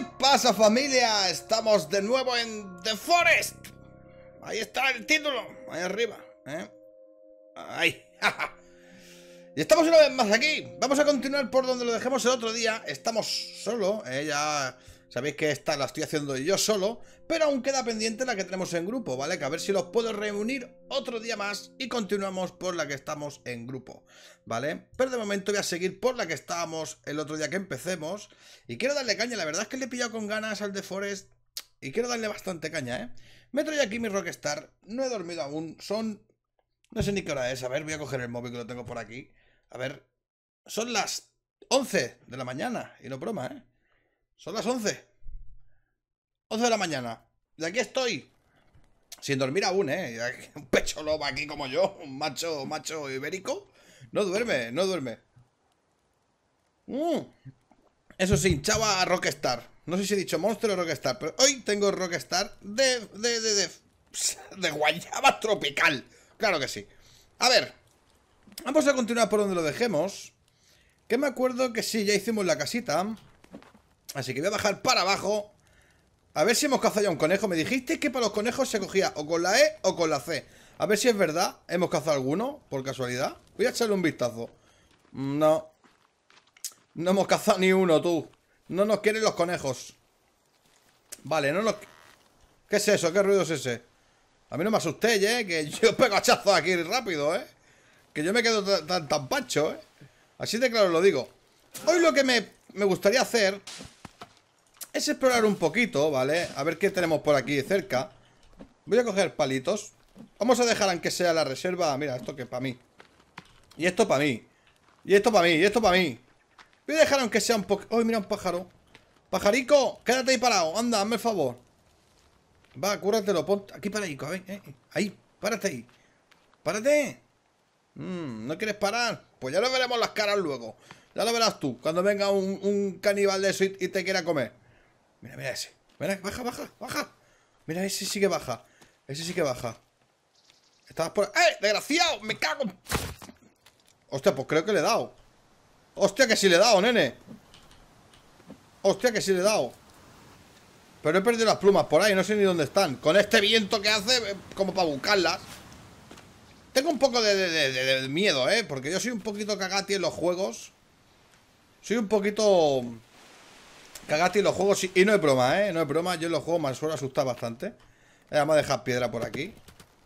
¿Qué pasa familia? Estamos de nuevo en The Forest. Ahí está el título, ahí arriba. ¿eh? y estamos una vez más aquí. Vamos a continuar por donde lo dejamos el otro día. Estamos solo, ¿eh? ya Sabéis que esta la estoy haciendo yo solo, pero aún queda pendiente la que tenemos en grupo, ¿vale? Que a ver si los puedo reunir otro día más y continuamos por la que estamos en grupo, ¿vale? Pero de momento voy a seguir por la que estábamos el otro día que empecemos. Y quiero darle caña, la verdad es que le he pillado con ganas al de Forest y quiero darle bastante caña, ¿eh? Me trae aquí mi Rockstar, no he dormido aún, son... No sé ni qué hora es, a ver, voy a coger el móvil que lo tengo por aquí. A ver, son las 11 de la mañana, y no broma, ¿eh? Son las 11. 11 de la mañana. Y aquí estoy. Sin dormir aún, ¿eh? Un pecho lobo aquí como yo, un macho, macho ibérico. No duerme, no duerme. Mm. Eso sí, hinchaba Rockstar. No sé si he dicho monstruo o Rockstar, pero hoy tengo Rockstar de, de, de, de, de guayaba tropical. Claro que sí. A ver, vamos a continuar por donde lo dejemos. Que me acuerdo que sí, ya hicimos la casita. Así que voy a bajar para abajo. A ver si hemos cazado ya un conejo. Me dijiste que para los conejos se cogía o con la E o con la C. A ver si es verdad. ¿Hemos cazado alguno? Por casualidad. Voy a echarle un vistazo. Mm, no. No hemos cazado ni uno, tú. No nos quieren los conejos. Vale, no nos... ¿Qué es eso? ¿Qué ruido es ese? A mí no me asusté, ¿eh? Que yo pego hachazos aquí rápido, ¿eh? Que yo me quedo tan, pancho, ¿eh? Así de claro lo digo. Hoy lo que me, me gustaría hacer explorar un poquito, ¿vale? A ver qué tenemos por aquí cerca Voy a coger palitos Vamos a dejar aunque sea la reserva Mira, esto que es para mí Y esto para mí Y esto para mí, y esto para mí Voy a dejar aunque sea un poco... ¡Ay, mira un pájaro! ¡Pajarico! ¡Quédate ahí parado! ¡Anda, hazme el favor! Va, cúrratelo, pon... Aquí para a eh, eh. Ahí, párate ahí ¡Párate! Mm, ¿No quieres parar? Pues ya lo veremos las caras luego Ya lo verás tú, cuando venga un, caníbal de suite y te quiera comer Mira, mira ese. Mira, baja, baja, baja. Mira, ese sí que baja. Ese sí que baja. Estabas por... ¡Eh! ¡Desgraciado! ¡Me cago! Hostia, pues creo que le he dado. Hostia, que sí le he dado, nene. Hostia, que sí le he dado. Pero he perdido las plumas por ahí, no sé ni dónde están. Con este viento que hace, eh, como para buscarlas. Tengo un poco de miedo, ¿eh? Porque yo soy un poquito cagati en los juegos. Soy un poquito... Cagaste y los juegos. Y no es broma, ¿eh? No es broma. Yo los juegos me suelo asustar bastante. Vamos eh, a dejar piedra por aquí.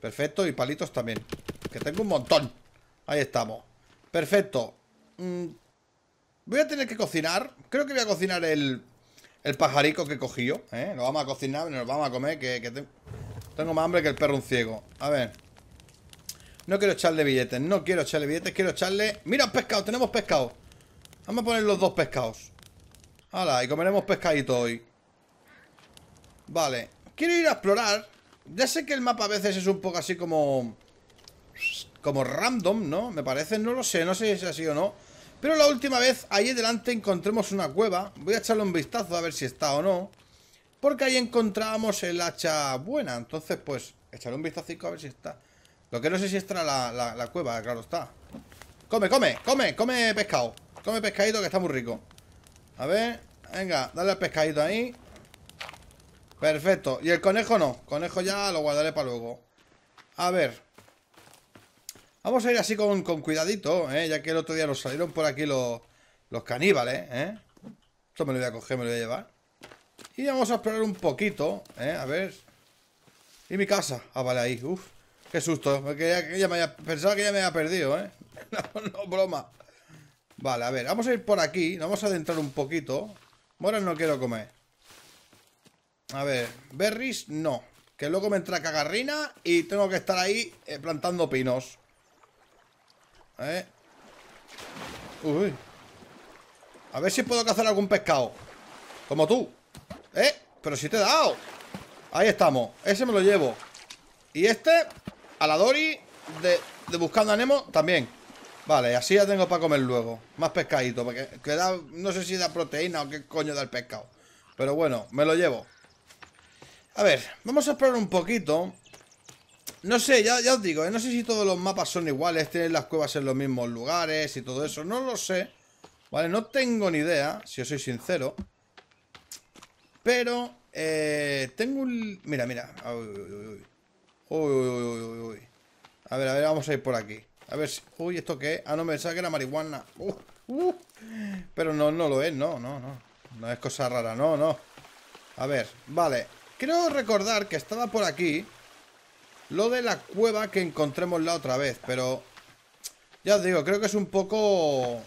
Perfecto. Y palitos también. Que tengo un montón. Ahí estamos. Perfecto. Mm, voy a tener que cocinar. Creo que voy a cocinar el, el pajarico que he cogido ¿eh? Lo vamos a cocinar, nos lo vamos a comer. Que, tengo más hambre que el perro un ciego. A ver. No quiero echarle billetes. No quiero echarle billetes. Quiero echarle... Mira, pescado. Tenemos pescado. Vamos a poner los dos pescados. Hala, y comeremos pescadito hoy. Vale. Quiero ir a explorar. Ya sé que el mapa a veces es un poco así como... Como random, ¿no? Me parece, no lo sé, no sé si es así o no. Pero la última vez, ahí adelante encontremos una cueva. Voy a echarle un vistazo a ver si está o no. Porque ahí encontrábamos el hacha buena. Entonces, pues, echarle un vistazo a ver si está. Lo que no sé si está la, la cueva, claro está. Come, come, come, come pescado. Come pescadito que está muy rico. A ver, venga, dale al pescadito ahí Perfecto, y el conejo no Conejo ya lo guardaré para luego A ver Vamos a ir así con, cuidadito, ¿eh? Ya que el otro día nos salieron por aquí los, caníbales, ¿eh? Esto me lo voy a coger, me lo voy a llevar Y vamos a explorar un poquito, ¿eh? A ver Y mi casa, ah, vale, ahí, Uf, Qué susto, ya, pensaba que ya me había perdido, ¿eh? no, no broma Vale, a ver, vamos a ir por aquí. Nos vamos a adentrar un poquito. Moras no quiero comer. A ver, berries no. Que luego me entra cagarrina y tengo que estar ahí eh, plantando pinos. ¿Eh? Uy. A ver si puedo cazar algún pescado. Como tú. ¿Eh? Pero si te he dado. Ahí estamos. Ese me lo llevo. Y este, a la Dory de, de Buscando a Nemo, también. Vale, así ya tengo para comer luego. Más pescadito, porque no sé si da proteína o qué coño da el pescado. Pero bueno, me lo llevo. A ver, vamos a explorar un poquito. No sé, ya, ya os digo, eh, no sé si todos los mapas son iguales, tienen las cuevas en los mismos lugares y todo eso. No lo sé. Vale, no tengo ni idea, si os soy sincero. Pero, eh, tengo un... Mira, mira. uy, uy, uy, uy. A ver, a ver, vamos a ir por aquí. A ver si... Uy, ¿esto qué Ah, no, me pensaba que era marihuana. Uh, uh. Pero no, no lo es, no, no, no. No es cosa rara, no, no. A ver, vale. Quiero recordar que estaba por aquí lo de la cueva que encontremos la otra vez, pero... Ya os digo, creo que es un poco...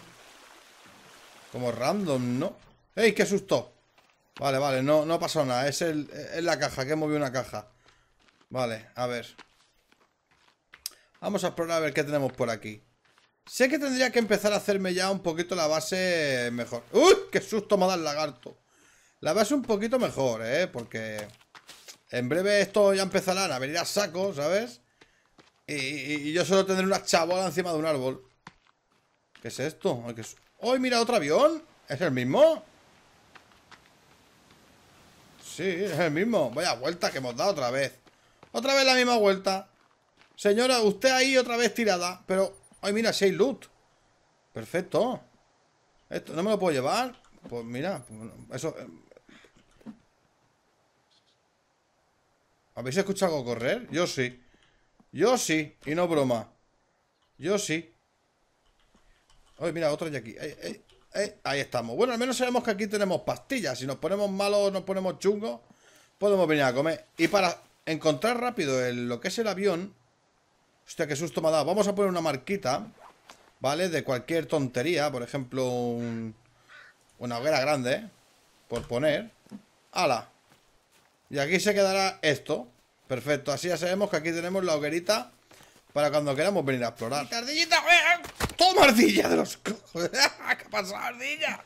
Como random, ¿no? ¡Ey, qué susto! Vale, vale, no, no pasó nada. Es, el, es la caja, que he movido una caja. Vale, a ver. Vamos a explorar a ver qué tenemos por aquí. Sé que tendría que empezar a hacerme ya un poquito la base mejor. ¡Uy! ¡Qué susto me da el lagarto! La base un poquito mejor, ¿eh? Porque en breve esto ya empezará a venir a saco, ¿sabes? Y, yo solo tendré una chabola encima de un árbol. ¿Qué es esto? ¡Ay, mira, otro avión! ¿Es el mismo? Sí, es el mismo. Vaya vuelta que hemos dado otra vez. Otra vez la misma vuelta. Señora, usted ahí otra vez tirada. Pero, ay, mira, 6 loot. Perfecto. Esto no me lo puedo llevar. Pues mira, pues, eso. Eh. ¿Habéis escuchado correr? Yo sí. Yo sí. Y no broma. Yo sí. Ay, mira, otro de aquí. ahí estamos. Bueno, al menos sabemos que aquí tenemos pastillas. Si nos ponemos malos, nos ponemos chungos, podemos venir a comer. Y para encontrar rápido el, lo que es el avión, Hostia, qué susto me ha dado. Vamos a poner una marquita, ¿vale? De cualquier tontería, por ejemplo, una hoguera grande, por poner. ¡Hala! Y aquí se quedará esto. Perfecto, así ya sabemos que aquí tenemos la hoguerita para cuando queramos venir a explorar. ¡Eh, eh! ¡Toma ardilla de los cojos! ¿Qué pasado, ardilla?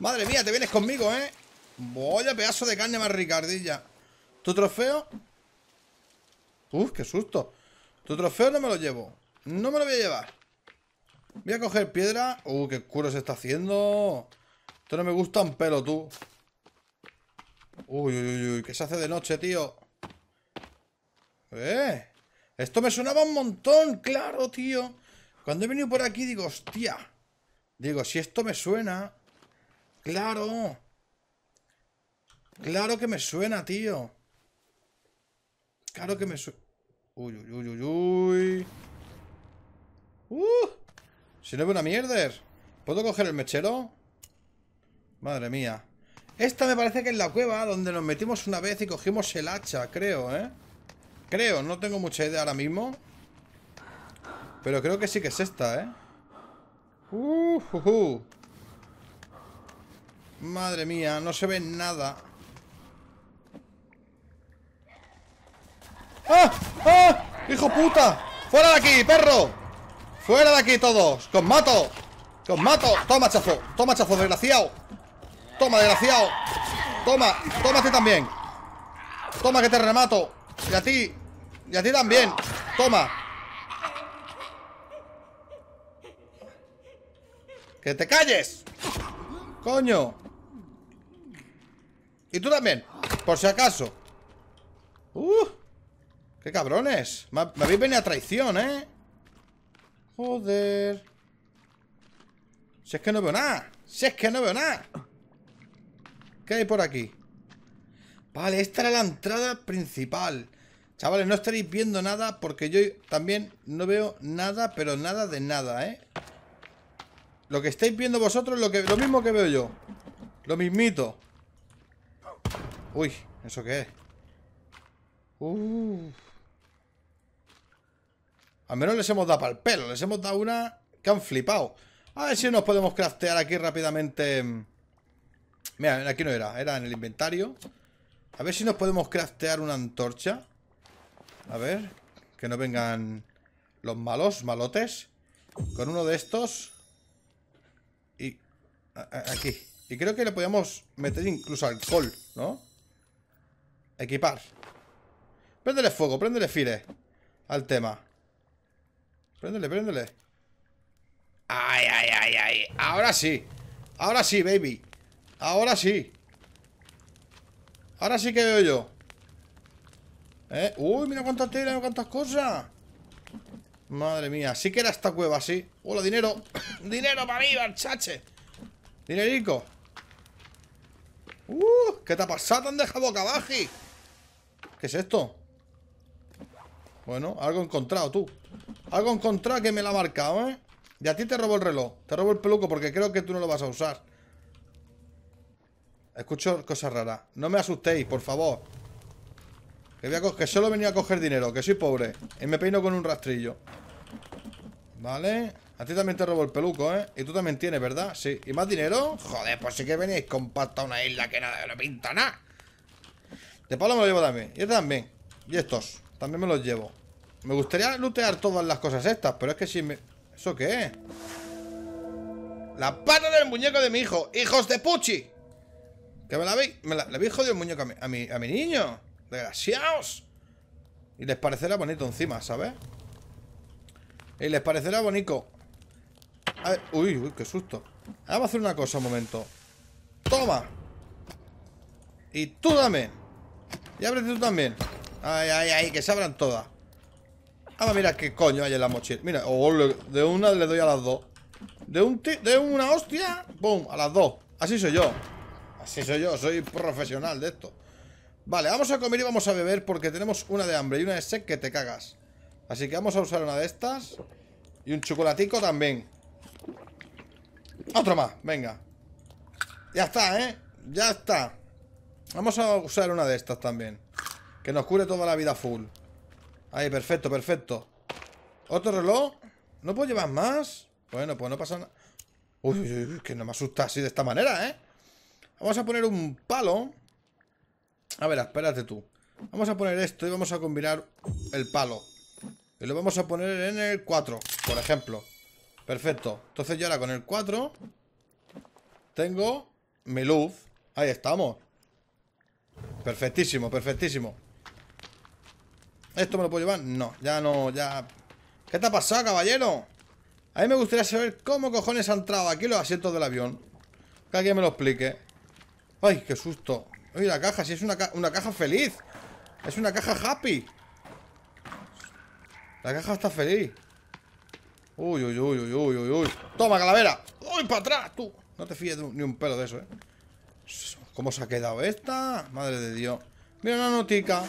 Madre mía, te vienes conmigo, ¿eh? Voy a pedazo de carne más rica, ardilla. ¿Tu trofeo? Uf, qué susto. Tu trofeo no me lo llevo. No me lo voy a llevar. Voy a coger piedra. Uh, qué culo se está haciendo. Esto no me gusta un pelo, tú. Uy, uy, uy, qué se hace de noche, tío. Eh. Esto me sonaba un montón, claro, tío. Cuando he venido por aquí, digo, hostia. Digo, si esto me suena. Claro. Claro que me suena, tío. Claro que me suena. Uy, uy, uy, uy, uy. ¡Uh! Se no ve una mierda. ¿Puedo coger el mechero? Madre mía. Esta me parece que es la cueva donde nos metimos una vez y cogimos el hacha, creo, ¿eh? Creo, no tengo mucha idea ahora mismo. Pero creo que sí que es esta, ¿eh? Madre mía, no se ve nada ¡Ah! ¡Ah! ¡Hijo puta! ¡Fuera de aquí, perro! ¡Fuera de aquí todos! ¡Que os mato! ¡Que os mato! ¡Toma, chazo! ¡Toma, chazo, desgraciado! ¡Toma, desgraciado! ¡Toma! ¡Tómate también! ¡Toma, que te remato! ¡Y a ti! ¡Y a ti también! ¡Toma! ¡Que te calles! ¡Coño! Y tú también, por si acaso ¡Uh! ¡Qué cabrones! Me, habéis venido a traición, ¿eh? Joder. Si es que no veo nada. Si es que no veo nada. ¿Qué hay por aquí? Vale, esta era la entrada principal. Chavales, no estaréis viendo nada porque yo también no veo nada, pero nada de nada, ¿eh? Lo que estáis viendo vosotros, lo, que, lo mismo que veo yo. Lo mismito. Uy, ¿eso qué es? Uh. Al menos les hemos dado para el pelo. Les hemos dado una que han flipado. A ver si nos podemos craftear aquí rápidamente. Mira, aquí no era. Era en el inventario. A ver si nos podemos craftear una antorcha. A ver. Que no vengan los malos, malotes. Con uno de estos. Y... Aquí. Y creo que le podíamos meter incluso alcohol, ¿no? Equipar. Préndele fuego, préndele fire al tema. Préndele, préndele. Ay, ay, ay, ay. Ahora sí. Ahora sí, baby. Ahora sí. Ahora sí que veo yo. ¿Eh? Uy, mira cuántas tela, cuántas cosas. Madre mía, sí que era esta cueva, sí. Hola, dinero. dinero para mí, barchache. Dinerico. Uh, ¿qué te ha pasado? Te han dejado acá ¿Qué es esto? Bueno, algo encontrado tú. Algo encontrado que me la ha marcado, ¿eh? Y a ti te robo el reloj. Te robo el peluco porque creo que tú no lo vas a usar. Escucho cosas raras. No me asustéis, por favor. Que, solo que solo venía a coger dinero, que soy pobre. Y me peino con un rastrillo. Vale. A ti también te robo el peluco, ¿eh? Y tú también tienes, ¿verdad? Sí. ¿Y más dinero? Joder, pues sí que venís con a una isla que nada no pinta nada. De palo me lo llevo también. Y este también. Y estos. También me los llevo. Me gustaría lootear todas las cosas estas, pero es que si me... ¿Eso qué es? La pata del muñeco de mi hijo ¡Hijos de Puchi! Que me la vi... Me la, le habéis jodido el muñeco a mi, a mi, niño ¡Desgraciaos! Y les parecerá bonito encima, ¿sabes? Y les parecerá bonito a ver, uy, uy, qué susto vamos a hacer una cosa un momento ¡Toma! Y tú dame Y ábrete tú también Ay, ay, ay, que se abran todas Ah, mira qué coño hay en la mochila. Mira, de una le doy a las dos. De un de una hostia, ¡pum! A las dos. Así soy yo. Así soy yo, soy profesional de esto. Vale, vamos a comer y vamos a beber porque tenemos una de hambre y una de sed que te cagas. Así que vamos a usar una de estas. Y un chocolatico también. Otro más, venga. Ya está, ¿eh? Ya está. Vamos a usar una de estas también. Que nos cure toda la vida full. Ahí, perfecto, perfecto ¿Otro reloj? ¿No puedo llevar más? Bueno, pues no pasa nada uy, que no me asusta así de esta manera, ¿eh? Vamos a poner un palo A ver, espérate tú Vamos a poner esto y vamos a combinar el palo Y lo vamos a poner en el 4, por ejemplo Perfecto, entonces yo ahora con el 4 Tengo mi luz Ahí estamos Perfectísimo, perfectísimo ¿Esto me lo puedo llevar? No, ya no, ya... ¿Qué te ha pasado, caballero? A mí me gustaría saber cómo cojones han entrado aquí los asientos del avión. Que alguien me lo explique. ¡Ay, qué susto! ¡Uy, la caja! Si es una, una caja feliz. Es una caja happy. La caja está feliz. Uy, uy, uy, uy, uy, uy, uy. ¡Toma, calavera! ¡Uy, para atrás, tú! No te fíes ni un pelo de eso, ¿eh? ¿Cómo se ha quedado esta? Madre de Dios. Mira una notica.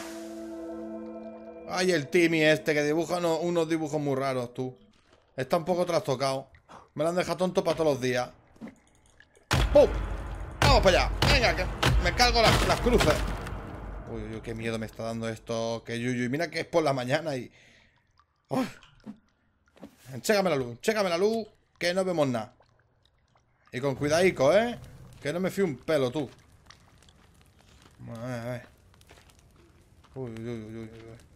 Ay, el Timmy este que dibuja unos, dibujos muy raros, tú. Está un poco trastocado. Me lo han dejado tonto para todos los días. ¡Pum! ¡Vamos para allá! ¡Venga, que me cargo las, cruces! Uy, uy, qué miedo me está dando esto. Que yuyu. Mira que es por la mañana y... ¡Uy! Chécame la luz, chécame la luz, que no vemos nada. Y con cuidadico, ¿eh? Que no me fío un pelo, tú. A ver, a ver. Uy, uy, uy, uy, uy.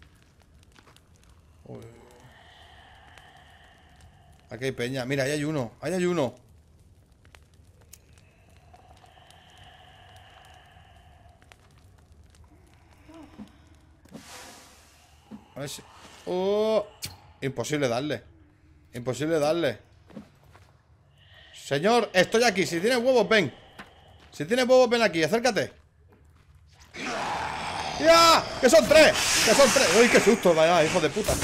Aquí hay peña. Mira, ahí hay uno. Ahí hay uno. A ver si... ¡Oh! Imposible darle. Imposible darle. Señor, estoy aquí. Si tienes huevos, ven. Si tienes huevos, ven aquí. Acércate. ¡Ya! ¡Que son tres! ¡Que son tres! ¡Uy, qué susto! Vaya, hijo de puta.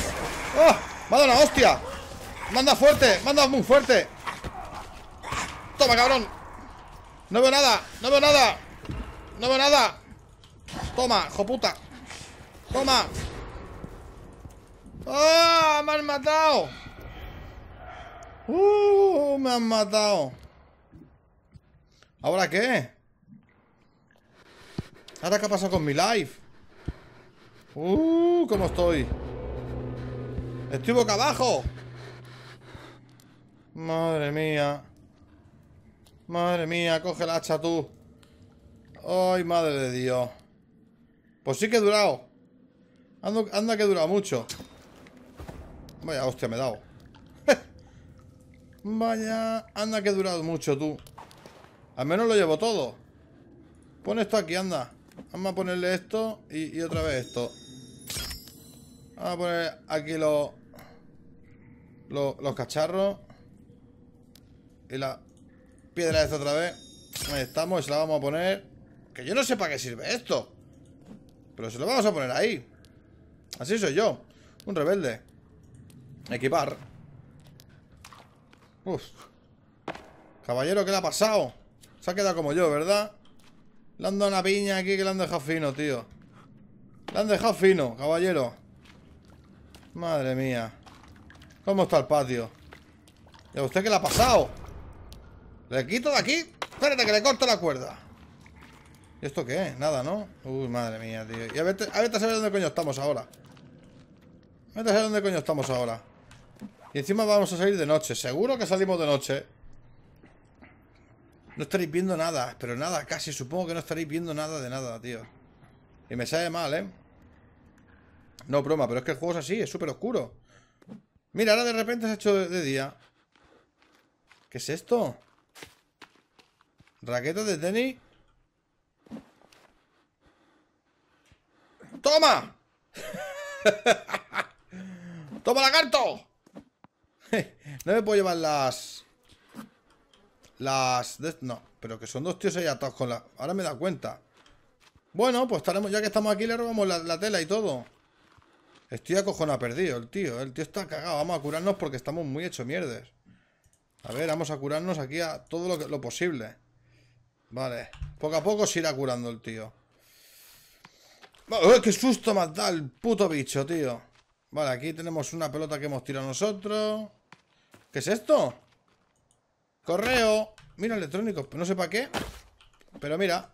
¡Oh! ¡Me hostia! ¡Manda fuerte! ¡Manda muy fuerte! ¡Toma, cabrón! ¡No veo nada! ¡No veo nada! ¡No veo nada! ¡Toma, puta, ¡Toma! ¡Ah! ¡Oh, ¡Me han matado! ¡Uh! ¡Me han matado! ¿Ahora qué? ¿Ahora qué ha pasado con mi life? ¡Uh! ¿Cómo estoy? ¡Estoy boca abajo! Madre mía. Madre mía, coge la hacha tú. ¡Ay, madre de Dios! Pues sí que he durado. anda que he durado mucho. Vaya hostia, me he dado. Vaya, anda que he durado mucho tú. Al menos lo llevo todo. Pon esto aquí, anda. Vamos a ponerle esto y otra vez esto. Vamos a poner aquí los, los, cacharros. Y la piedra esta otra vez. Ahí estamos, se la vamos a poner. Que yo no sé para qué sirve esto. Pero se lo vamos a poner ahí. Así soy yo. Un rebelde. Equipar. Uf. Caballero, ¿qué le ha pasado? Se ha quedado como yo, ¿verdad? Le han dado una piña aquí que le han dejado fino, tío. Le han dejado fino, caballero. Madre mía. ¿Cómo está el patio? ¿Y a usted qué le ha pasado? ¿Le quito de aquí? Espérate que le corto la cuerda. ¿Y esto qué Nada, ¿no? Uy, madre mía, tío. Y a ver, a ver, dónde coño estamos ahora. A ver, a saber dónde coño estamos ahora. Y encima vamos a salir de noche. Seguro que salimos de noche. No estaréis viendo nada, pero nada, casi. Supongo que no estaréis viendo nada de nada, tío. Y me sale mal, ¿eh? No, broma, pero es que el juego es así, es súper oscuro. Mira, ahora de repente se ha hecho de, día. ¿Qué es esto? raqueta de tenis? ¡Toma! ¡Toma, lagarto! no me puedo llevar las... Las... No, pero que son dos tíos ahí atados con la... Ahora me da cuenta. Bueno, pues estaremos... Ya que estamos aquí le robamos la tela y todo. Estoy cojona perdido, el tío. El tío está cagado. Vamos a curarnos porque estamos muy hechos mierdes. A ver, vamos a curarnos aquí a todo lo, posible. Vale. Poco a poco se irá curando el tío. ¡oh, ¡Qué susto más da el puto bicho, tío! Vale, aquí tenemos una pelota que hemos tirado nosotros. ¿Qué es esto? ¡Correo! Mira, electrónicos. No sé para qué. Pero mira.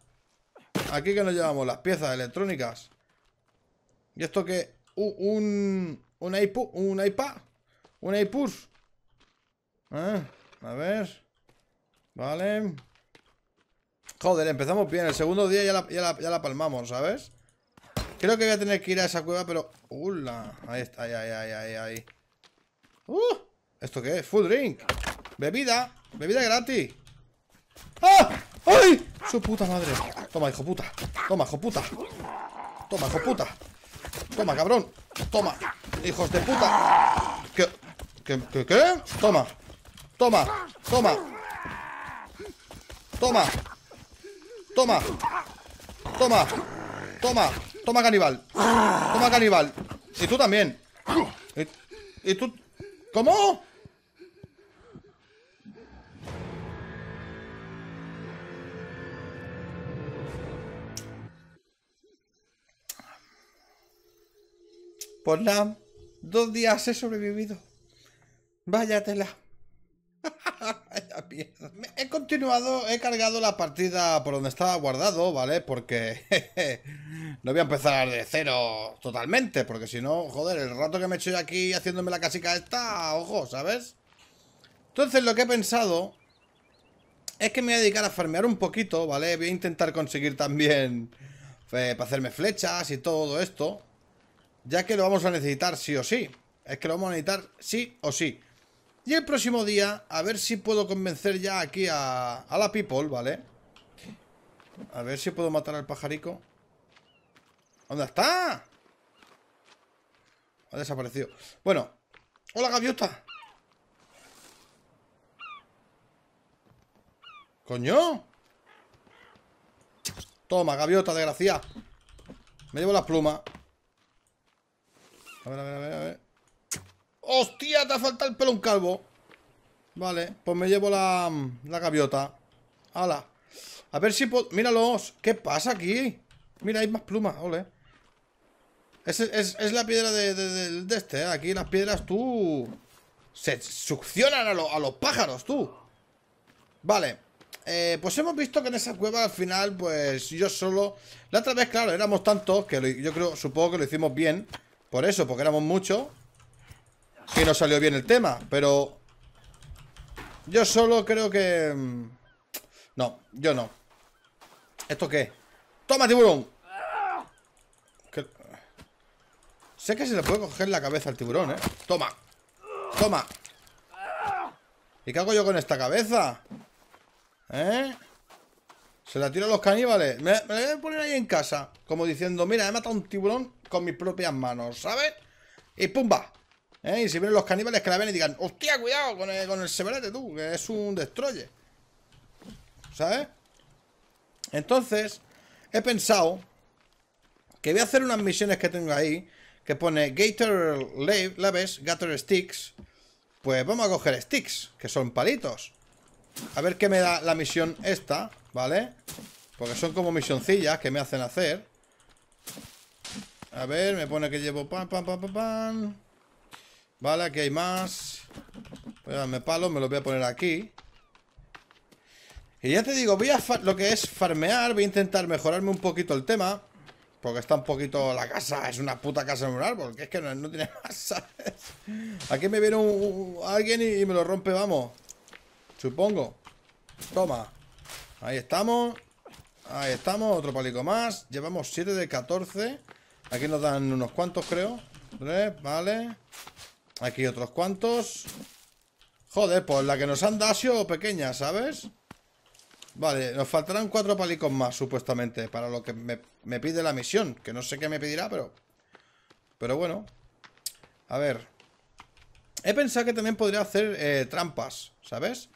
Aquí que nos llevamos las piezas electrónicas. ¿Y esto qué? un, un, un iPad, un ah, A ver. Vale. Joder, empezamos bien. El segundo día ya la, palmamos, ¿sabes? Creo que voy a tener que ir a esa cueva, pero... ¡Hula! Ahí está, ahí, ahí, ahí, ahí, ¡Uh! ¿Esto qué es? Full drink. Bebida. Bebida gratis. ¡Ah! ¡Ay! ¡Su puta madre! Toma, hijo puta. Toma, hijo puta. Toma, hijo puta. Toma, cabrón. Toma. Hijos de puta. ¿Qué? ¿Qué? ¿Qué? Toma. Toma. Toma. Toma. Toma. Toma. Toma. Toma, caníbal. Toma, caníbal. Y tú también. ¿Y, y tú? ¿Cómo? Pues la dos días he sobrevivido. Váyatela. Vaya He continuado, he cargado la partida por donde estaba guardado, ¿vale? Porque no voy a empezar de cero totalmente, porque si no, joder, el rato que me estoy aquí haciéndome la casica esta, ojo, ¿sabes? Entonces lo que he pensado es que me voy a dedicar a farmear un poquito, ¿vale? Voy a intentar conseguir también eh, para hacerme flechas y todo esto. Ya que lo vamos a necesitar sí o sí. Es que lo vamos a necesitar sí o sí. Y el próximo día, a ver si puedo convencer ya aquí a, la people, ¿vale? A ver si puedo matar al pajarico. ¿Dónde está? Ha desaparecido. Bueno. ¡Hola, gaviota! ¡Coño! Toma, gaviota, gracia Me llevo las plumas. A ver, a ver, a ver, a ver. ¡Hostia! Te ha faltado el pelo un calvo. Vale, pues me llevo la, la gaviota. ¡Hala! A ver si puedo... ¡Míralos! ¿Qué pasa aquí? Mira, hay más plumas, ole. Es, la piedra de, de, este, ¿eh? Aquí las piedras, tú... Se succionan a, los pájaros, tú. Vale. Eh, pues hemos visto que en esa cueva al final, pues yo solo... La otra vez, claro, éramos tantos que yo creo, supongo que lo hicimos bien. Por eso, porque éramos muchos Que no salió bien el tema Pero Yo solo creo que mm, No, yo no ¿Esto qué? ¡Toma, tiburón! Sé que se le puede coger la cabeza al tiburón, ¿eh? ¡Toma! ¡Toma! ¿Y qué hago yo con esta cabeza? ¿Eh? Se la tiro a los caníbales. Me, me, la voy a poner ahí en casa. Como diciendo, mira, he matado a un tiburón con mis propias manos, ¿sabes? Y pumba. ¿Eh? Y si vienen los caníbales que la ven y digan, hostia, cuidado con el, con severete tú, que es un destroyer. ¿Sabes? Entonces, he pensado que voy a hacer unas misiones que tengo ahí, que pone Gator Labes, Gator Sticks. Pues vamos a coger sticks, que son palitos. A ver qué me da la misión esta, ¿vale? Porque son como misioncillas que me hacen hacer. A ver, me pone que llevo pan, pan, pan, pan, Vale, aquí hay más. Voy a darme palos, me los voy a poner aquí. Y ya te digo, voy a lo que es farmear, voy a intentar mejorarme un poquito el tema. Porque está un poquito la casa, es una puta casa en un árbol, que es que no, tiene más, Aquí me viene alguien y, y me lo rompe, vamos. Supongo. Toma. Ahí estamos. Ahí estamos, otro palico más. Llevamos 7 de 14. Aquí nos dan unos cuantos, creo. vale. Aquí otros cuantos. Joder, pues la que nos han dado ha sido pequeña, ¿sabes? Vale, nos faltarán cuatro palicos más, supuestamente, para lo que me, pide la misión. Que no sé qué me pedirá, pero... Pero bueno. A ver. He pensado que también podría hacer eh, trampas, ¿sabes?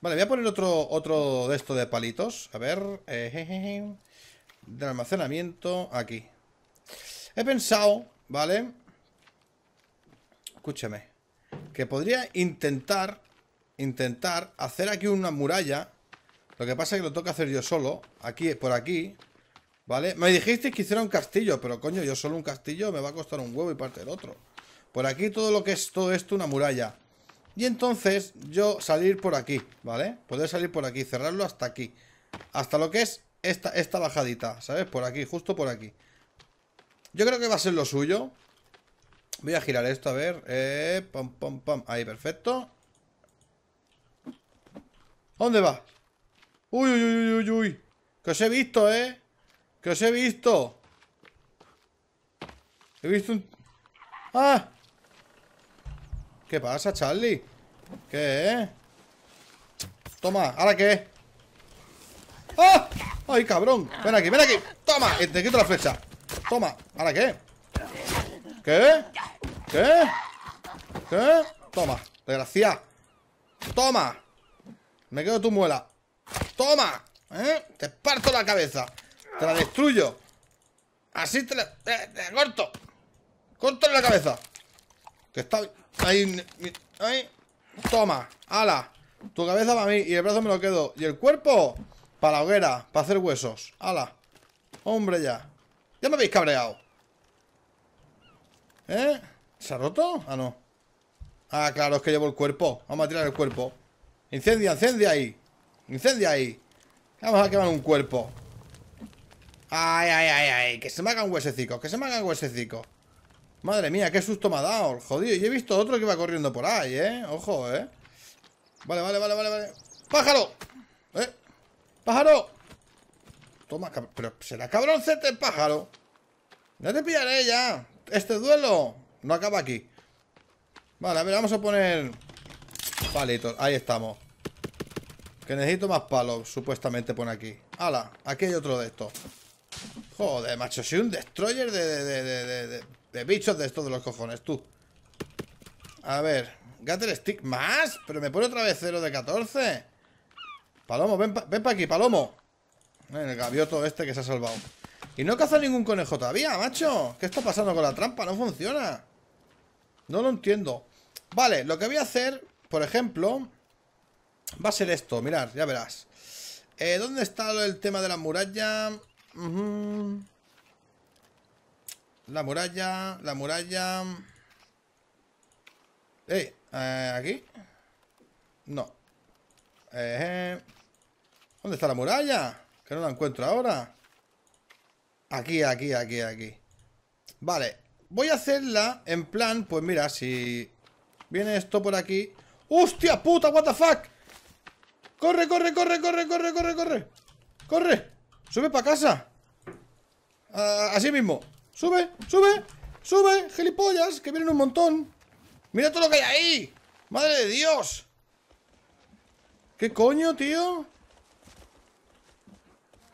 Vale, voy a poner otro, otro de estos de palitos. A ver. Eh, de almacenamiento, aquí. He pensado, ¿vale? Escúchame. Que podría intentar, intentar hacer aquí una muralla. Lo que pasa es que lo toca hacer yo solo. Aquí, por aquí. ¿Vale? Me dijisteis que hiciera un castillo, pero coño, yo solo un castillo me va a costar un huevo y parte del otro. Por aquí todo lo que es todo esto, una muralla. Y entonces yo salir por aquí, ¿vale? Poder salir por aquí, cerrarlo hasta aquí. Hasta lo que es esta bajadita, ¿sabes? Por aquí, justo por aquí. Yo creo que va a ser lo suyo. Voy a girar esto, a ver. Eh, pom pom, Ahí, perfecto. dónde va? Uy, uy, uy, uy, uy. Que os he visto, ¿eh? Que os he visto. He visto un... ¡Ah! ¿Qué pasa, Charlie? ¿Qué? Eh? Toma, ¿ahora qué? ¡Ah! ¡Ay, cabrón! Ven aquí, ven aquí. Toma, te quito la flecha. Toma. ¿Ahora qué? ¿Qué? ¿Qué? ¿Qué? Toma. Desgracia. Toma. Me quedo tu muela. Toma. ¿Eh? Te parto la cabeza. Te la destruyo. Así te la... corto. Corto la cabeza. Que está... Ahí... Ahí. Toma. Ala. Tu cabeza para mí. Y el brazo me lo quedo. Y el cuerpo... Para la hoguera. Para hacer huesos. Ala. Hombre ya. Ya me habéis cabreado. ¿Eh? ¿Se ha roto? Ah, no. Ah, claro, es que llevo el cuerpo. Vamos a tirar el cuerpo. Incendia, incendia ahí. Incendia ahí. Vamos a quemar un cuerpo. Ay, ay, ay, ay. Que se me hagan huesecicos, que se me hagan huesecicos. Madre mía, qué susto me ha dado. Jodido, Y he visto otro que va corriendo por ahí, ¿eh? Ojo, ¿eh? Vale, vale, vale, vale, vale. ¡Pájaro! ¿Eh? ¡Pájaro! Toma, pero será cabroncete el pájaro. No te pillaré ya. Este duelo no acaba aquí. Vale, a ver, vamos a poner palitos. Ahí estamos. Que necesito más palos, supuestamente pone aquí. ¡Hala! Aquí hay otro de estos. Joder, macho, soy un destroyer de, bichos de estos de los cojones, tú. A ver, Gather Stick más, pero me pone otra vez 0 de 14. Palomo, ven ven pa aquí, Palomo. El gavioto este que se ha salvado. Y no caza ningún conejo todavía, macho. ¿Qué está pasando con la trampa? No funciona. No lo entiendo. Vale, lo que voy a hacer, por ejemplo, va a ser esto. Mirad, ya verás. Eh, ¿Dónde está el tema de la muralla? La muralla, la muralla... Eh, ¿Aquí? No. Eh, ¿Dónde está la muralla? no la encuentro ahora. Aquí, aquí, aquí, aquí. Vale. Voy a hacerla en plan, pues mira, si viene esto por aquí. ¡Hostia puta, what the fuck! ¡Corre, corre, corre, corre, corre, corre, corre! ¡Corre! ¡Sube para casa! Ah, así mismo. ¡Sube, sube, sube! ¡Gilipollas, que vienen un montón! ¡Mira todo lo que hay ahí! ¡Madre de Dios! ¿Qué coño, tío?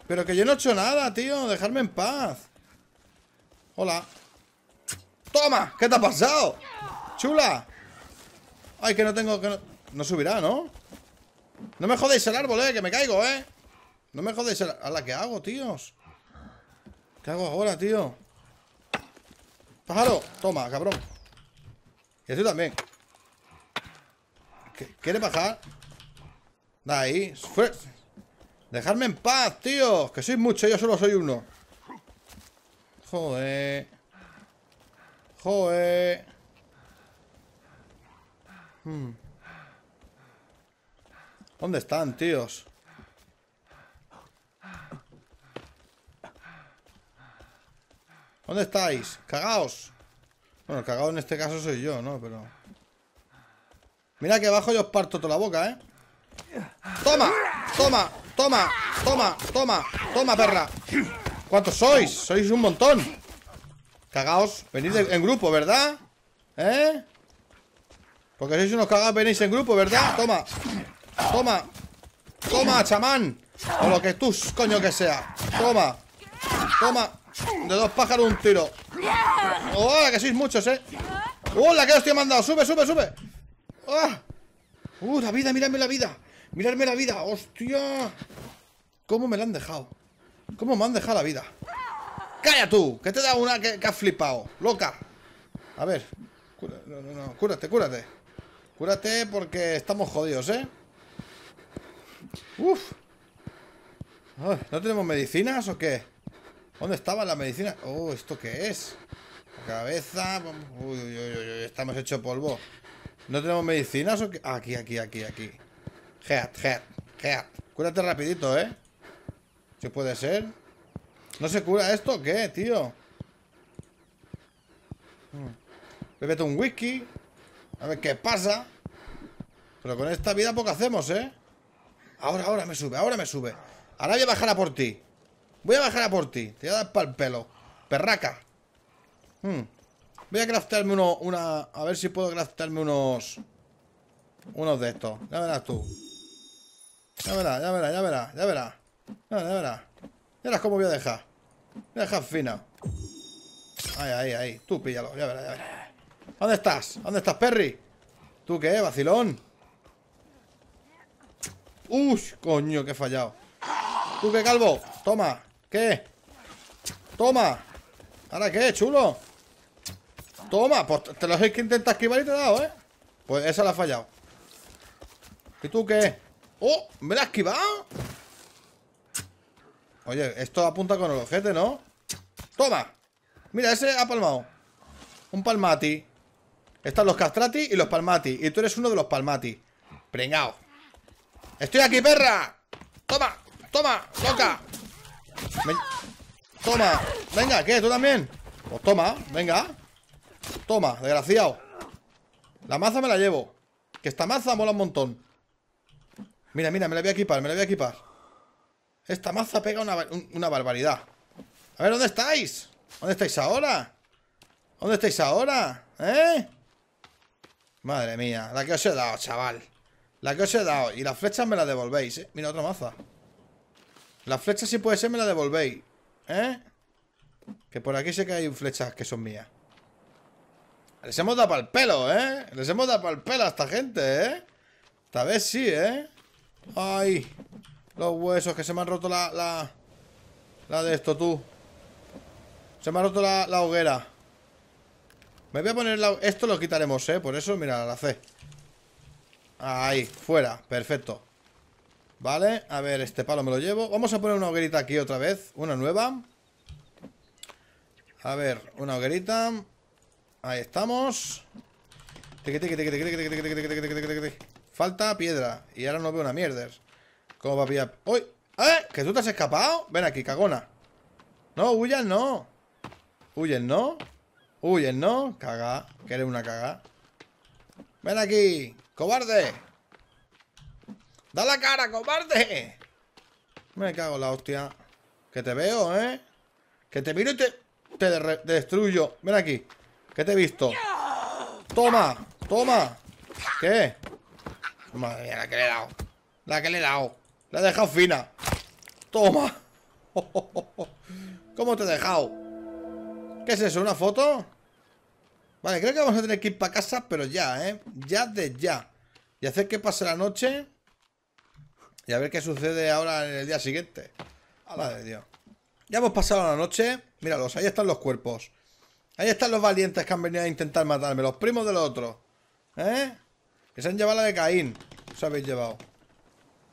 Pero que yo no he hecho nada, tío. Dejarme en paz. Hola. ¡Toma! ¿Qué te ha pasado? ¡Chula! Ay, que no tengo... Que no... subirá, ¿no? No me jodéis el árbol, eh. Que me caigo, eh. No me jodéis el... ¿A la que hago, tíos? ¿Qué hago ahora, tío? ¡Pájaro! Toma, cabrón. Y tú también. ¿Quiere bajar? Da ahí. ¡Dejarme en paz, tío Que sois muchos, yo solo soy uno Joder Joder hmm. ¿Dónde están, tíos? ¿Dónde estáis? ¡Cagaos! Bueno, el cagado en este caso soy yo, ¿no? Pero... Mira que abajo yo os parto toda la boca, ¿eh? ¡Toma! ¡Toma! Toma, toma, toma, toma, perra ¿Cuántos sois? Sois un montón Cagaos, venid en grupo, ¿verdad? ¿Eh? Porque sois unos cagados, venís en grupo, ¿verdad? Toma, toma Toma, chamán O lo que tú, coño que sea Toma, toma De dos pájaros un tiro ¡Hola, que sois muchos, eh! ¡Hola, que os estoy mandando! ¡Sube, sube, sube! ¡Ah! ¡Uh, la vida, mírame la vida! Mirarme la vida, hostia. ¿Cómo me la han dejado? ¿Cómo me han dejado la vida? ¡Calla tú! Que te da una que, has flipado, loca. A ver, cúrate, cúrate. Cúrate porque estamos jodidos, ¿eh? Uf. ¿No tenemos medicinas o qué? ¿Dónde estaba la medicina? Oh, ¿esto qué es? Cabeza. Uy, uy, uy, estamos hecho polvo. ¿No tenemos medicinas o qué? Aquí, aquí, aquí, aquí. Head, head, head. Cúrate rapidito, ¿eh? Si puede ser. ¿No se cura esto o qué, tío? Hmm. Bébete un whisky. A ver qué pasa. Pero con esta vida poco hacemos, ¿eh? Ahora, ahora me sube, ahora me sube. Ahora voy a bajar a por ti. Voy a bajar a por ti. Te voy a dar pa'l pelo. Perraca. Hmm. Voy a craftarme uno, una... A ver si puedo craftarme unos... Unos de estos. Ya verás tú. Ya verá, ya verá, ya verá, ya verá. Ya verá, ya verás cómo voy a dejar. Voy a dejar fina. Ahí, ahí, ahí. Tú píllalo, ya verás, ya verá. ¿Dónde estás? ¿Dónde estás, Perry? ¿Tú qué, vacilón? ¡Uy! Coño, que he fallado. ¿Tú qué, calvo? Toma. ¿Qué? Toma. ¿Ahora qué, chulo? Toma, pues te lo he que intentar esquivar y te he dado, ¿eh? Pues esa la ha fallado. ¿Y tú qué? ¡Oh! ¡Me la ha esquivado! Oye, esto apunta con el ojete, ¿no? ¡Toma! Mira, ese ha palmado Un palmati Están los castrati y los palmati Y tú eres uno de los palmati Prengao. ¡Estoy aquí, perra! ¡Toma! ¡Toma! ¡Loca! ¡Toma! ¡Venga! ¿Qué? ¿Tú también? Pues toma, venga Toma, desgraciado La maza me la llevo Que esta maza mola un montón Mira, mira, me la voy a equipar, me la voy a equipar. Esta maza pega una, barbaridad. A ver, ¿dónde estáis? ¿Dónde estáis ahora? ¿Dónde estáis ahora? ¿Eh? Madre mía, la que os he dado, chaval La que os he dado Y las flechas me las devolvéis, ¿eh? Mira, otra maza Las flechas, si puede ser, me las devolvéis ¿Eh? Que por aquí sé que hay flechas que son mías Les hemos dado para el pelo, ¿eh? Les hemos dado para el pelo a esta gente, ¿eh? Esta vez sí, ¿eh? ¡Ay! Los huesos, que se me han roto la... La, de esto, tú Se me ha roto la, la hoguera Me voy a poner la... Esto lo quitaremos, ¿eh? Por eso, mira, la C Ahí, fuera, perfecto Vale, a ver, este palo me lo llevo Vamos a poner una hoguerita aquí otra vez Una nueva A ver, una hoguerita Ahí estamos Falta piedra. Y ahora no veo una mierda. ¿Cómo va a pillar? ¡Uy! ¡Eh! ¿Que tú te has escapado? Ven aquí, cagona. No, huyan no. Huyen no. Huyen no. Caga. Que eres una caga. Ven aquí, cobarde. ¡Da la cara, cobarde! Me cago en la hostia. Que te veo, ¿eh? Que te miro y te, te, destruyo. Ven aquí. Que te he visto. Toma, toma. ¿Qué? Madre mía, la que le he dado. La que le he dado. La he dejado fina. Toma. ¿Cómo te he dejado? ¿Qué es eso? ¿Una foto? Vale, creo que vamos a tener que ir para casa, pero ya, ¿eh? Ya de ya. Y hacer que pase la noche. Y a ver qué sucede ahora en el día siguiente. Madre de Dios. Ya hemos pasado la noche. Míralos, ahí están los cuerpos. Ahí están los valientes que han venido a intentar matarme. Los primos del otro otros. ¿Eh? Esa han llevado la de Caín. Os habéis llevado.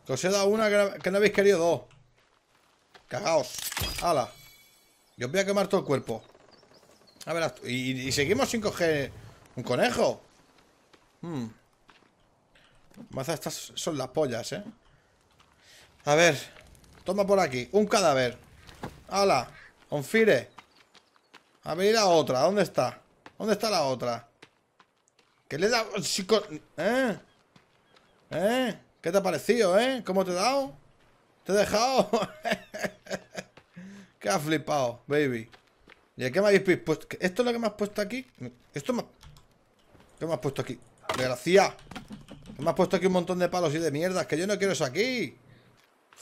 Que os he dado una que no, habéis querido dos. Cagaos. Hala. Yo os voy a quemar todo el cuerpo. A ver, y, seguimos sin coger un conejo. más hmm. estas son las pollas, ¿eh? A ver. Toma por aquí. Un cadáver. ¡Hala! Confire. A ver, la otra. ¿Dónde está? ¿Dónde está la otra? ¿Qué le da? Chico, ¿eh? ¿Eh? ¿Qué te ha parecido, eh? ¿Cómo te he dado? ¿Te he dejado? ¿Qué has flipado, baby? ¿Y a qué me habéis puesto? ¿Esto es lo que me has puesto aquí? ¿Esto me... ¿Qué me has puesto aquí? Gracia. Me has puesto aquí un montón de palos y de mierdas Que yo no quiero eso aquí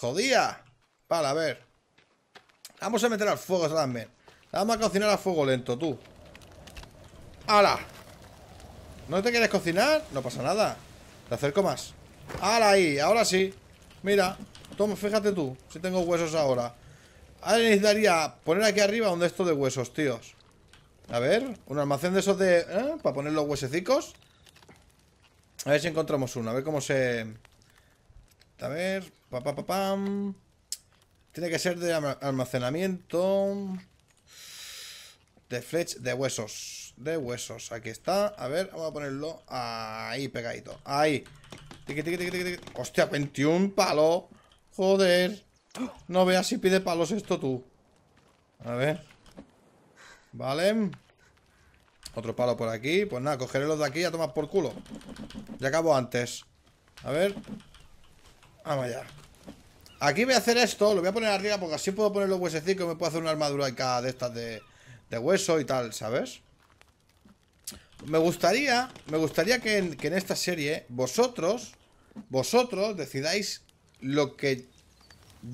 Jodía Vale, a ver Vamos a meter al fuego también vamos a cocinar a fuego lento, tú ¡Hala! ¿No te quieres cocinar? No pasa nada Te acerco más Ahora ahí! Ahora sí Mira Toma, fíjate tú Si tengo huesos ahora Ahora necesitaría poner aquí arriba un de estos de huesos, tíos A ver Un almacén de esos de... ¿eh? Para poner los huesecicos A ver si encontramos uno A ver cómo se... A ver... Pa, pa, pa, pam. Tiene que ser de almacenamiento De flech... de huesos de huesos. Aquí está. A ver, vamos a ponerlo ahí pegadito. Ahí. tiqui, tiqui, tiqui Hostia, 21 palos. Joder. No veas si pide palos esto tú. A ver. Vale. Otro palo por aquí. Pues nada, cogeré los de aquí y a tomar por culo. Ya acabo antes. A ver. Vamos allá. Aquí voy a hacer esto, lo voy a poner arriba porque así puedo poner los huesecitos y me puedo hacer una armadura de estas de, de hueso y tal, ¿sabes? Me gustaría, me gustaría que en, esta serie vosotros, vosotros decidáis lo que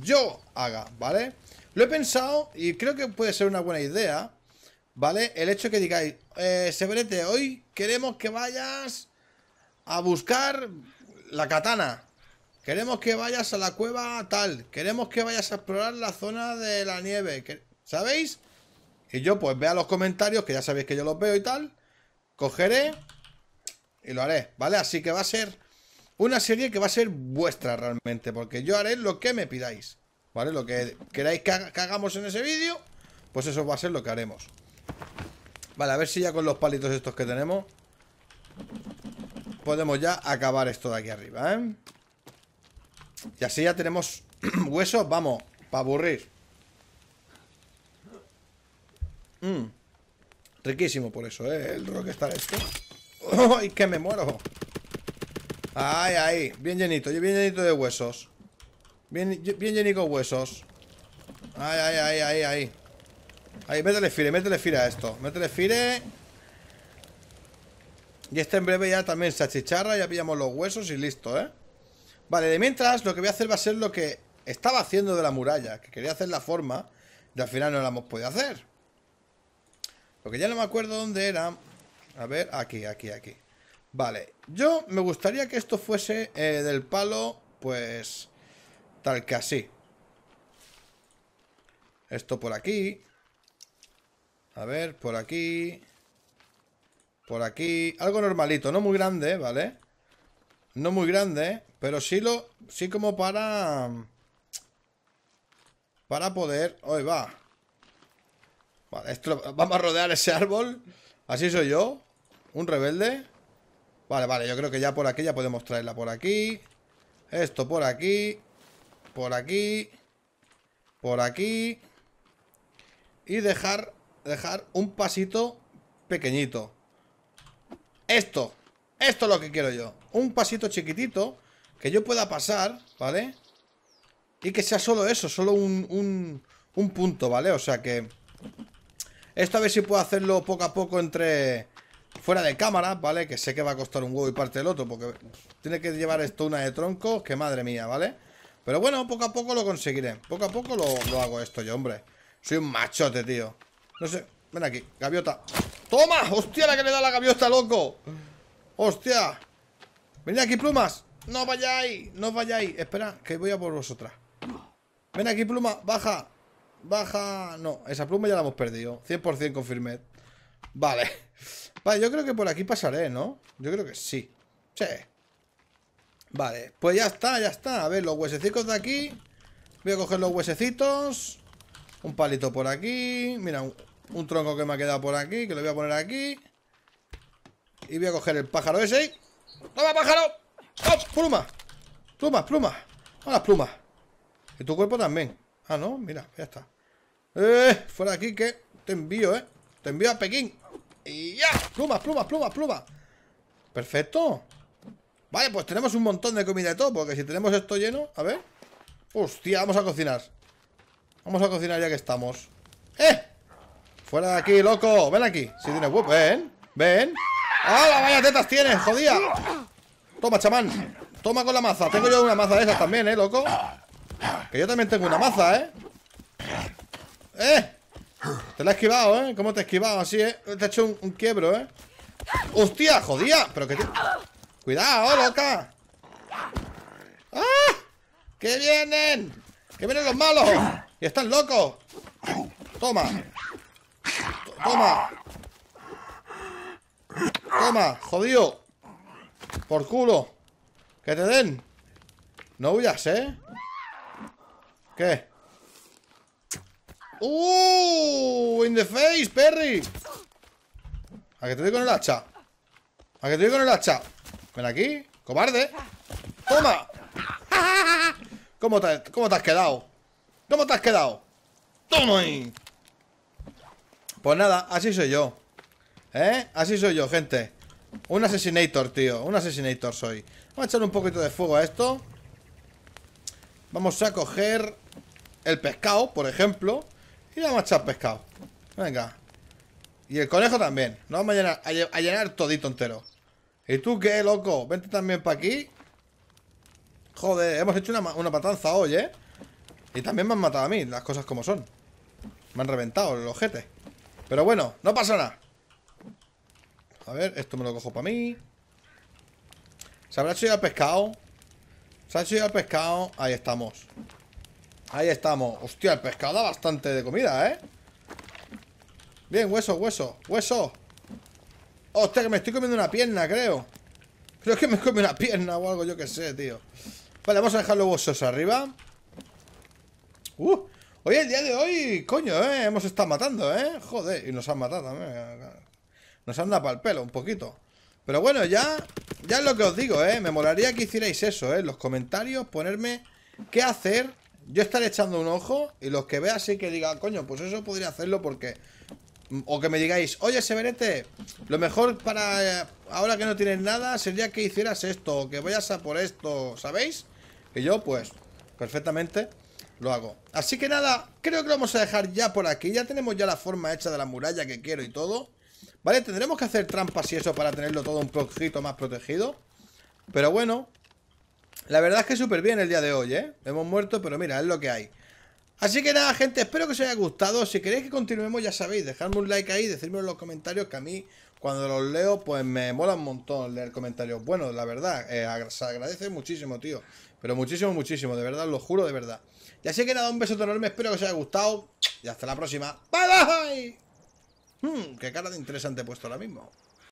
yo haga, ¿vale? Lo he pensado y creo que puede ser una buena idea, ¿vale? El hecho que digáis, eh, Severete, hoy queremos que vayas a buscar la katana. Queremos que vayas a la cueva tal. Queremos que vayas a explorar la zona de la nieve. ¿Sabéis? Y yo pues vea los comentarios, que ya sabéis que yo los veo y tal cogeré y lo haré, ¿vale? Así que va a ser una serie que va a ser vuestra realmente, porque yo haré lo que me pidáis, ¿vale? Lo que queráis que, hagamos en ese vídeo, pues eso va a ser lo que haremos. Vale, a ver si ya con los palitos estos que tenemos podemos ya acabar esto de aquí arriba, ¿eh? Y así ya tenemos huesos, vamos, para aburrir. Riquísimo por eso, ¿eh? El está este. ¡Ay, que me muero! ¡Ay, ay! Bien llenito, bien llenito de huesos. Bien, bien llenito de huesos. ¡Ay, ay, ay, ay, ay! Ahí, métele fire, métele fire a esto. Métele fire. Y este en breve ya también se achicharra, ya pillamos los huesos y listo, ¿eh? Vale, de mientras lo que voy a hacer va a ser lo que estaba haciendo de la muralla, que quería hacer la forma y al final no la hemos podido hacer. Porque ya no me acuerdo dónde era. A ver, aquí, aquí, aquí. Vale, yo me gustaría que esto fuese eh, del palo, pues, tal que así. Esto por aquí. A ver, por aquí. Por aquí. Algo normalito, no muy grande, ¿vale? No muy grande, pero sí lo... Sí como para... Para poder... Hoy va. Vale, esto, vamos a rodear ese árbol. Así soy yo. Un rebelde. Vale, vale, yo creo que ya por aquí ya podemos traerla por aquí. Esto por aquí. Por aquí. Por aquí. Y dejar, dejar un pasito pequeñito. Esto. Esto es lo que quiero yo. Un pasito chiquitito que yo pueda pasar, ¿vale? Y que sea solo eso, solo un, un, un punto, ¿vale? O sea que esto a ver si puedo hacerlo poco a poco entre... Fuera de cámara, ¿vale? Que sé que va a costar un huevo y parte del otro Porque tiene que llevar esto una de troncos Que madre mía, ¿vale? Pero bueno, poco a poco lo conseguiré Poco a poco lo, lo hago esto yo, hombre Soy un machote, tío No sé, ven aquí, gaviota ¡Toma! ¡Hostia la que le da la gaviota, loco! ¡Hostia! ven aquí, plumas No vayáis, no vayáis Espera, que voy a por vosotras Ven aquí, pluma, baja Baja... No, esa pluma ya la hemos perdido. 100% confirmé Vale. Vale, yo creo que por aquí pasaré, ¿no? Yo creo que sí. Sí. Vale, pues ya está, ya está. A ver, los huesecitos de aquí. Voy a coger los huesecitos. Un palito por aquí. Mira, un, tronco que me ha quedado por aquí, que lo voy a poner aquí. Y voy a coger el pájaro ese. ¡Toma, pájaro! ¡Oh, pluma! Plumas, plumas. las plumas. Y tu cuerpo también. Ah, no, mira, ya está. ¡Eh! Fuera de aquí que te envío, ¿eh? Te envío a Pekín. ¡Y ya! ¡Plumas, plumas, plumas, plumas! Perfecto. Vale, pues tenemos un montón de comida de todo, porque si tenemos esto lleno, a ver. Hostia, vamos a cocinar. Vamos a cocinar ya que estamos. ¡Eh! Fuera de aquí, loco. Ven aquí. Si tienes huevo, ven. Ven. ¡Hala, vaya tetas tienes, jodía. Toma, chamán. Toma con la maza. Tengo yo una maza de esas también, ¿eh, loco? Que yo también tengo una maza, ¿eh? ¡Eh! Te la he esquivado, ¿eh? ¿Cómo te he esquivado así, eh? Te he hecho un, quiebro, ¿eh? ¡Hostia! ¡Jodía! Pero que ¡Cuidado, loca! ¡Ah! ¡Que vienen! ¡Que vienen los malos! ¡Y están locos! ¡Toma! ¡Toma! ¡Toma! ¡Jodido! ¡Por culo! ¡Que te den! No huyas, ¿eh? ¿Qué? ¡Uh! ¡In the face, Perry! ¿A que te doy con el hacha? ¿A que te doy con el hacha? Ven aquí, cobarde ¡Toma! ¿Cómo te, cómo te has quedado? ¿Cómo te has quedado? ¡Toma ahí! Pues nada, así soy yo ¿Eh? Así soy yo, gente Un asesinator, tío Un asesinator soy Vamos a echar un poquito de fuego a esto Vamos a coger el pescado, por ejemplo. Y vamos a echar pescado. Venga. Y el conejo también. Nos vamos a llenar, a, todito entero. ¿Y tú qué, loco? Vente también para aquí. Joder, hemos hecho una, patanza matanza hoy, ¿eh? Y también me han matado a mí, las cosas como son. Me han reventado los ojete. Pero bueno, no pasa nada. A ver, esto me lo cojo para mí. ¿Se habrá hecho ya el pescado? ¿Se ha hecho ya el pescado? Ahí estamos. Ahí estamos Hostia, el pescado da bastante de comida, ¿eh? Bien, hueso, hueso, hueso Hostia, que me estoy comiendo una pierna, creo Creo que me come una pierna o algo, yo que sé, tío Vale, vamos a dejar los huesos arriba Uh, hoy el día de hoy, coño, eh Hemos estado matando, eh Joder, y nos han matado también Nos han dado para el pelo un poquito Pero bueno, ya, ya es lo que os digo, eh Me molaría que hicierais eso, eh En los comentarios, ponerme qué hacer yo estaré echando un ojo y los que vea así que diga, coño, pues eso podría hacerlo porque... O que me digáis, oye Severete, lo mejor para eh, ahora que no tienes nada sería que hicieras esto, que vayas a por esto, ¿sabéis? Y yo pues, perfectamente, lo hago. Así que nada, creo que lo vamos a dejar ya por aquí. Ya tenemos ya la forma hecha de la muralla que quiero y todo. ¿Vale? Tendremos que hacer trampas y eso para tenerlo todo un poquito más protegido. Pero bueno, la verdad es que súper bien el día de hoy, ¿eh? Hemos muerto, pero mira, es lo que hay. Así que nada, gente, espero que os haya gustado. Si queréis que continuemos, ya sabéis, dejadme un like ahí, decirme en los comentarios que a mí, cuando los leo, pues me mola un montón leer comentarios. Bueno, la verdad, eh, se agradece muchísimo, tío. Pero muchísimo, muchísimo, de verdad, lo juro, de verdad. Y así que nada, un beso enorme, espero que os haya gustado. Y hasta la próxima. ¡Bye, bye! mmm qué cara de interesante he puesto ahora mismo.